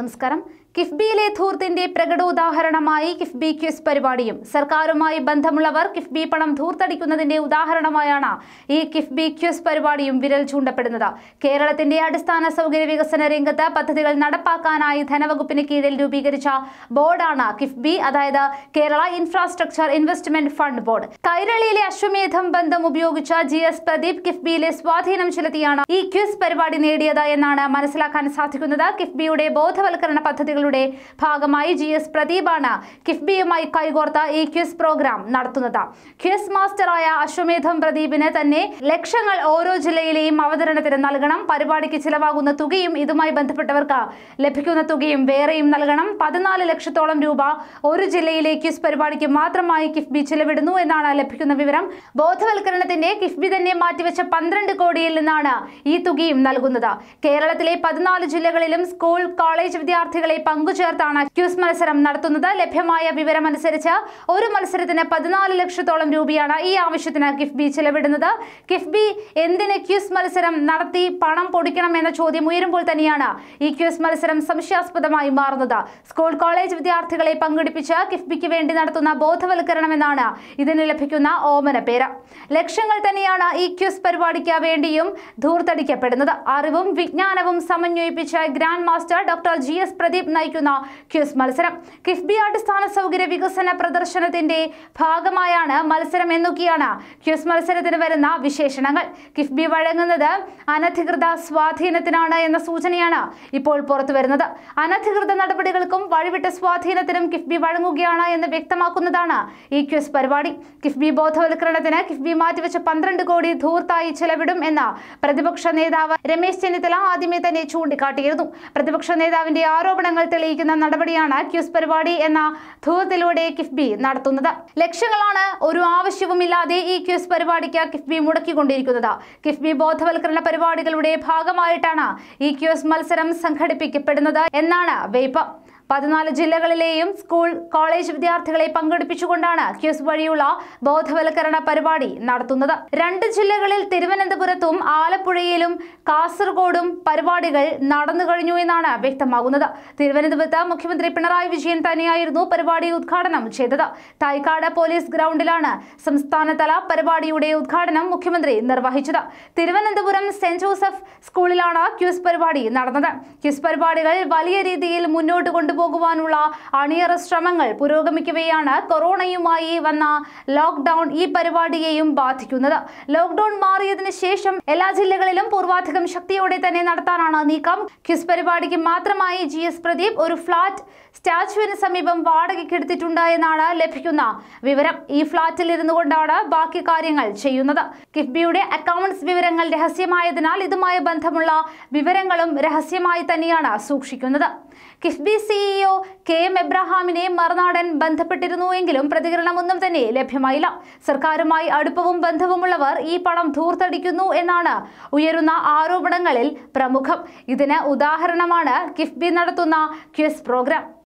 നമസ്കാരം കിഫ്ബിയിലെ ധൂർത്തിന്റെ പ്രകടോദാഹരണമായി കിഫ്ബി ക്യൂസ് പരിപാടിയും സർക്കാരുമായി ബന്ധമുള്ളവർ കിഫ്ബി പണം ധൂർത്തടിക്കുന്നതിന്റെ ഉദാഹരണമായാണ് ഈ കിഫ്ബി ക്യൂസ് പരിപാടിയും വിരൽ ചൂണ്ടപ്പെടുന്നത് കേരളത്തിന്റെ അടിസ്ഥാന സൗകര്യ വികസന രംഗത്ത് പദ്ധതികൾ നടപ്പാക്കാനായി ധനവകുപ്പിന് കീഴിൽ രൂപീകരിച്ച ബോർഡാണ് കിഫ്ബി അതായത് Kerala infrastructure investment fund board കൈരളിയിലെ അശ്വമേധം ബന്ധം ഉപയോഗിച്ച ജി എസ് പ്രദീപ് കിഫ്ബിയിലെ സ്വാധീനം ചെലുത്തിയാണ് ഈ ക്യൂസ് പരിപാടി നേടിയത് എന്നാണ് മനസ്സിലാക്കാൻ സാധിക്കുന്നത് കിഫ്ബിയുടെ ബോധവ ബോധവൽക്കരണ പദ്ധതികളുടെ ഭാഗമായി ജി എസ് പ്രദീപാണ് കിഫ്ബിയുമായി കൈകോർത്ത ഈ ക്വിസ് പ്രോഗ്രാം നടത്തുന്നത് ക്വിസ് മാസ്റ്ററായ അശ്വമേധം പ്രദീപിന് തന്നെ ലക്ഷങ്ങൾ ഓരോ ജില്ലയിലെയും അവതരണത്തിന് നൽകണം പരിപാടിക്ക് ചിലവാകുന്ന തുകയും ഇതുമായി ബന്ധപ്പെട്ടവർക്ക് ലഭിക്കുന്ന തുകയും വേറെയും നൽകണം പതിനാല് ലക്ഷത്തോളം രൂപ ഒരു ജില്ലയിലെ ക്വിസ് പരിപാടിക്ക് മാത്രമായി കിഫ്ബി ചിലവിടുന്നു എന്നാണ് ലഭിക്കുന്ന വിവരം ബോധവൽക്കരണത്തിന്റെ കിഫ്ബി തന്നെ മാറ്റിവെച്ച പന്ത്രണ്ട് കോടിയിൽ നിന്നാണ് ഈ തുകയും നൽകുന്നത് കേരളത്തിലെ പതിനാല് ജില്ലകളിലും സ്കൂൾ കോളേജ് വിദ്യാർത്ഥികളെ പങ്കുചേർത്താണ് ക്യൂസ് മത്സരം നടത്തുന്നത് ലഭ്യമായ വിവരമനുസരിച്ച് ഒരു മത്സരത്തിന് പതിനാല് ലക്ഷത്തോളം രൂപയാണ് ഈ ആവശ്യത്തിന് കിഫ്ബി ചെലവിടുന്നത് കിഫ്ബി എന്തിന് ക്യൂസ് മത്സരം നടത്തി പണം പൊടിക്കണം എന്ന ചോദ്യം ഉയരുമ്പോൾ തന്നെയാണ് ഈ ക്യൂസ് മത്സരം സംശയാസ്പദമായി മാറുന്നത് സ്കൂൾ കോളേജ് വിദ്യാർത്ഥികളെ പങ്കെടുപ്പിച്ച് കിഫ്ബിക്ക് വേണ്ടി നടത്തുന്ന ബോധവൽക്കരണം എന്നാണ് ഇതിന് ലഭിക്കുന്ന ഓമന പേര് ലക്ഷ്യങ്ങൾ തന്നെയാണ് ഈ ക്യൂസ് പരിപാടിക്ക് വേണ്ടിയും ധൂർത്തടിക്കപ്പെടുന്നത് അറിവും വിജ്ഞാനവും സമന്വയിപ്പിച്ച grand master doctor G S Pradeep നയിക്കുന്ന ക്യൂസ് മത്സരം കിഫ്ബി അടിസ്ഥാന സൗകര്യ വികസന പ്രദർശനത്തിന്റെ ഭാഗമായാണ് മത്സരം എന്നൊക്കെയാണ് ക്യൂസ് മത്സരത്തിന് വരുന്ന വിശേഷണങ്ങൾ കിഫ്ബി വഴങ്ങുന്നത് അനധികൃത സ്വാധീനത്തിനാണ് എന്ന സൂചനയാണ് ഇപ്പോൾ പുറത്തു വരുന്നത് അനധികൃത നടപടികൾക്കും വഴിവിട്ട സ്വാധീനത്തിനും കിഫ്ബി വഴങ്ങുകയാണ് എന്ന് വ്യക്തമാക്കുന്നതാണ് ഈ ക്യൂസ് പരിപാടി കിഫ്ബി ബോധവൽക്കരണത്തിന് കിഫ്ബി മാറ്റിവെച്ച പന്ത്രണ്ട് കോടി ധൂർത്തായി ചെലവിടും എന്ന പ്രതിപക്ഷ നേതാവ് രമേശ് ചെന്നിത്തല ആദ്യമേ തന്നെ ചൂണ്ടിക്കാട്ടിയിരുന്നു പ്രതിപക്ഷ നേതാവ് നേതാവിന്റെ ആരോപണങ്ങൾ തെളിയിക്കുന്ന നടപടിയാണ് ക്യൂസ് പരിപാടി എന്ന ധൂർത്തിലൂടെ കിഫ്ബി നടത്തുന്നത് ലക്ഷ്യങ്ങളാണ് ഒരു ആവശ്യവുമില്ലാതെ ഈ ക്യൂസ് പരിപാടിക്ക് കിഫ്ബി മുടക്കിക്കൊണ്ടിരിക്കുന്നത് കിഫ്ബി ബോധവൽക്കരണ പരിപാടികളുടെ ഭാഗമായിട്ടാണ് ഈ ക്യൂസ് മത്സരം സംഘടിപ്പിക്കപ്പെടുന്നത് എന്നാണ് വെയ്പ് പതിനാല് ജില്ലകളിലെയും സ്കൂൾ കോളേജ് വിദ്യാർത്ഥികളെ പങ്കെടുപ്പിച്ചുകൊണ്ടാണ് ക്യൂസ് വഴിയുള്ള ബോധവൽക്കരണ പരിപാടി നടത്തുന്നത് രണ്ട് ജില്ലകളിൽ തിരുവനന്തപുരത്തും ആലപ്പുഴയിലും കാസർഗോഡും പരിപാടികൾ നടന്നു കഴിഞ്ഞു എന്നാണ് വ്യക്തമാകുന്നത് തിരുവനന്തപുരത്ത് മുഖ്യമന്ത്രി പിണറായി വിജയൻ തന്നെയായിരുന്നു പരിപാടി ഉദ്ഘാടനം ചെയ്തത് തൈക്കാട് പോലീസ് ഗ്രൗണ്ടിലാണ് സംസ്ഥാനതല പരിപാടിയുടെ ഉദ്ഘാടനം മുഖ്യമന്ത്രി നിർവഹിച്ചത് തിരുവനന്തപുരം സെന്റ് ജോസഫ് സ്കൂളിലാണ് ക്യൂസ് പരിപാടി നടന്നത് ക്യൂസ് പരിപാടികൾ വലിയ രീതിയിൽ മുന്നോട്ട് കൊണ്ടുപോകും കൊണ്ടുപോകുവാനുള്ള അണിയറ ശ്രമങ്ങൾ പുരോഗമിക്കവെയാണ് കൊറോണയുമായി വന്ന ലോക്ക്ഡൌൺ ഈ പരിപാടിയെയും ബാധിക്കുന്നത് ലോക്ക്ഡൌൺ മാറിയതിനു ശേഷം എല്ലാ ജില്ലകളിലും പൂർവാധികം ശക്തിയോടെ തന്നെ നടത്താനാണ് നീക്കം ക്വിസ് പരിപാടിക്ക് മാത്രമായി ജി എസ് പ്രദീപ് ഒരു ഫ്ളാറ്റ് സ്റ്റാച്യുവിന് സമീപം വാടകയ്ക്ക് എടുത്തിട്ടുണ്ട് എന്നാണ് ലഭിക്കുന്ന വിവരം ഈ ഫ്ളാറ്റിൽ ഇരുന്നു കൊണ്ടാണ് ബാക്കി കാര്യങ്ങൾ ചെയ്യുന്നത് കിഫ്ബിയുടെ അക്കൗണ്ട്സ് വിവരങ്ങൾ രഹസ്യമായതിനാൽ ഇതുമായി ബന്ധമുള്ള വിവരങ്ങളും രഹസ്യമായി തന്നെയാണ് സൂക്ഷിക്കുന്നത് KIIFB C CEO K M എബ്രഹാമിനെ മറുനാടൻ ബന്ധപ്പെട്ടിരുന്നുവെങ്കിലും പ്രതികരണമൊന്നും തന്നെ ലഭ്യമായില്ല സർക്കാരുമായി അടുപ്പവും ബന്ധവുമുള്ളവർ ഈ പണം ധൂർത്തടിക്കുന്നു എന്നാണ് ഉയരുന്ന ആരോപണങ്ങളിൽ പ്രമുഖം ഇതിന് ഉദാഹരണമാണ് കിഫ്ബി നടത്തുന്ന ക്വിസ് പ്രോഗ്രാം